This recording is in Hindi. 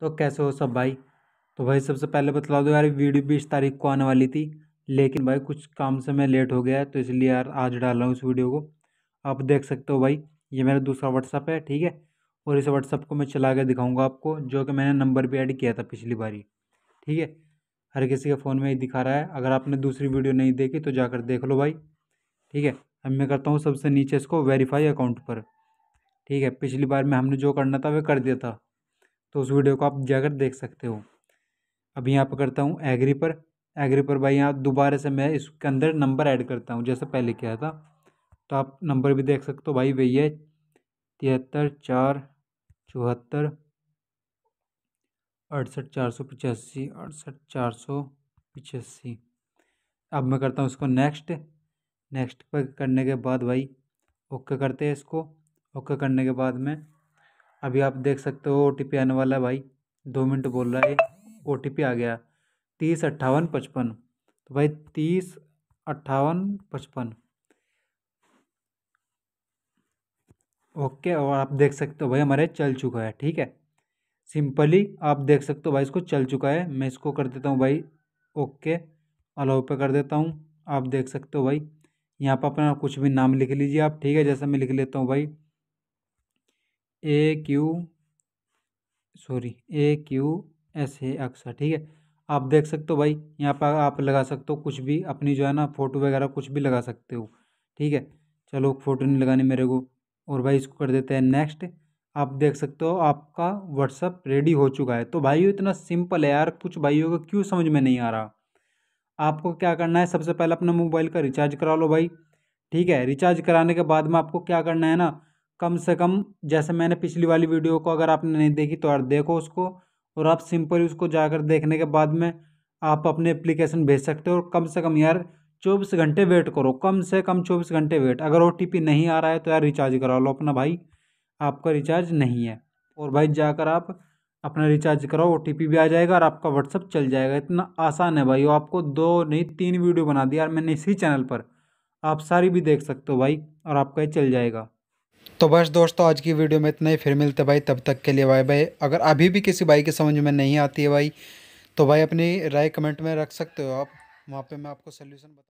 तो कैसे हो सब भाई तो भाई सबसे पहले बतला दो यार वीडियो बीस तारीख को आने वाली थी लेकिन भाई कुछ काम से मैं लेट हो गया है तो इसलिए यार आज डाल रहा हूँ इस वीडियो को आप देख सकते हो भाई ये मेरा दूसरा व्हाट्सअप है ठीक है और इस व्हाट्सअप को मैं चला के दिखाऊँगा आपको जो कि मैंने नंबर भी ऐड किया था पिछली बारी ठीक है हर किसी के फ़ोन में ही दिखा रहा है अगर आपने दूसरी वीडियो नहीं देखी तो जाकर देख लो भाई ठीक है अब मैं करता हूँ सबसे नीचे इसको वेरीफाई अकाउंट पर ठीक है पिछली बार में हमने जो करना था वह कर दिया था तो उस वीडियो को आप जाकर देख सकते हो अभी यहाँ पर करता हूँ एग्री पर एग्री पर भाई यहाँ दोबारा से मैं इसके अंदर नंबर ऐड करता हूँ जैसे पहले किया था तो आप नंबर भी देख सकते हो भाई वही है तिहत्तर चार चौहत्तर अड़सठ चार सौ पचासी अड़सठ चार सौ पचासी अब मैं करता हूँ इसको नेक्स्ट नेक्स्ट पर करने के बाद भाई ओके करते हैं इसको ओके करने के बाद में अभी आप देख सकते हो ओ आने वाला है भाई दो मिनट बोल रहा है ओ आ गया तीस अट्ठावन पचपन तो भाई तीस अट्ठावन पचपन ओके और आप देख सकते हो भाई हमारे चल चुका है ठीक है सिंपली आप देख सकते हो भाई इसको चल चुका है मैं इसको कर देता हूँ भाई ओके अलाउ पे कर देता हूँ आप देख सकते हो भाई यहाँ पर अपना कुछ भी नाम लिख लीजिए आप ठीक है जैसा मैं लिख लेता हूँ भाई A Q sorry A Q S A अक्स ठीक है आप देख सकते हो भाई यहाँ पर आप लगा सकते हो कुछ भी अपनी जो है ना फ़ोटो वगैरह कुछ भी लगा सकते हो ठीक है चलो फ़ोटो नहीं लगानी मेरे को और भाई इसको कर देते हैं नेक्स्ट आप देख सकते हो आपका व्हाट्सअप रेडी हो चुका है तो भाइयों इतना सिंपल है यार कुछ भाइयों को क्यों समझ में नहीं आ रहा आपको क्या करना है सबसे पहले अपने मोबाइल का रिचार्ज करा लो भाई ठीक है रिचार्ज कराने के बाद में आपको क्या करना है ना कम से कम जैसे मैंने पिछली वाली वीडियो को अगर आपने नहीं देखी तो यार देखो उसको और आप सिंपल उसको जाकर देखने के बाद में आप अपने एप्लीकेशन भेज सकते हो और कम से कम यार चौबीस घंटे वेट करो कम से कम चौबीस घंटे वेट अगर ओ नहीं आ रहा है तो यार रिचार्ज करा लो अपना भाई आपका रिचार्ज नहीं है और भाई जाकर आप अपना रिचार्ज कराओ ओ भी आ जाएगा और आपका व्हाट्सअप चल जाएगा इतना आसान है भाई वो आपको दो नहीं तीन वीडियो बना दी यार मैंने इसी चैनल पर आप सारी भी देख सकते हो भाई और आपका ये चल जाएगा तो बस दोस्तों आज की वीडियो में इतना ही फिर मिलते भाई तब तक के लिए बाय बाय अगर अभी भी किसी भाई की समझ में नहीं आती है भाई तो भाई अपनी राय कमेंट में रख सकते हो आप वहाँ पे मैं आपको सोल्यूशन बता